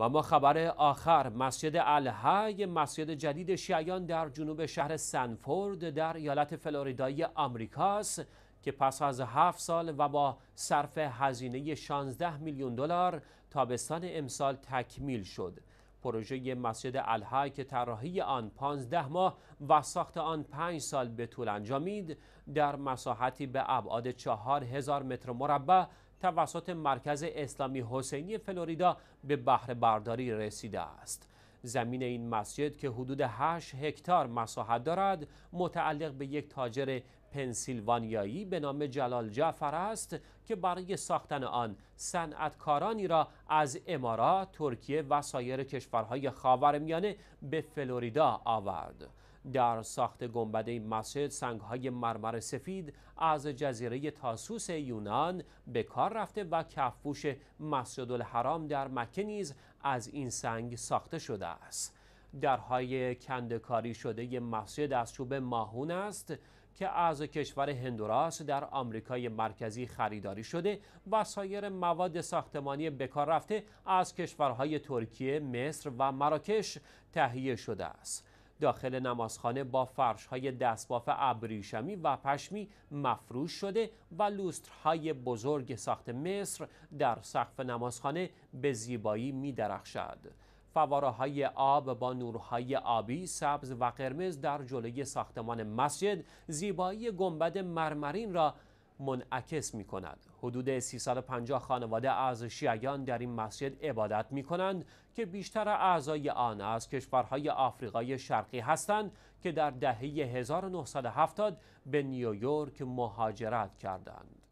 و ما خبر آخر مسجد الهی مسجد جدید شیعیان در جنوب شهر سنفورد در ایالت فلوریدای آمریکاست که پس از هفت سال و با صرف هزینه 16 میلیون دلار تابستان امسال تکمیل شد پروژه مسجد الهای که طراحی آن 15 ماه و ساخت آن 5 سال به طول انجامید در مساحتی به ابعاد هزار متر مربع توسط مرکز اسلامی حسینی فلوریدا به بهره برداری رسیده است زمین این مسجد که حدود 8 هکتار مساحت دارد متعلق به یک تاجر پنسیلوانیایی به نام جلال جعفر است که برای ساختن آن صنعتکارانی را از امارات، ترکیه و سایر کشورهای خاورمیانه به فلوریدا آورد. در ساخت گنبده مسجد سنگهای مرمر سفید از جزیره تاسوس یونان به کار رفته و کفوش مسجد الحرام در مکه نیز از این سنگ ساخته شده است. درهای کندکاری شده مسجد از چوب ماهون است که از کشور هندوراس در آمریکای مرکزی خریداری شده و سایر مواد ساختمانی بکار رفته از کشورهای ترکیه، مصر و مراکش تهیه شده است. داخل نمازخانه با فرش های دستباف ابریشمی و پشمی مفروش شده و لوسترهای بزرگ ساخت مصر در سقف نمازخانه به زیبایی می درخشد. فواره آب با نورهای آبی، سبز و قرمز در جلوی ساختمان مسجد زیبایی گنبد مرمرین را منعکس می کند. حدود 350 خانواده از شیعیان در این مسجد عبادت می کنند که بیشتر اعضای آن از کشورهای آفریقای شرقی هستند که در دهه 1970 به نیویورک مهاجرت کردند.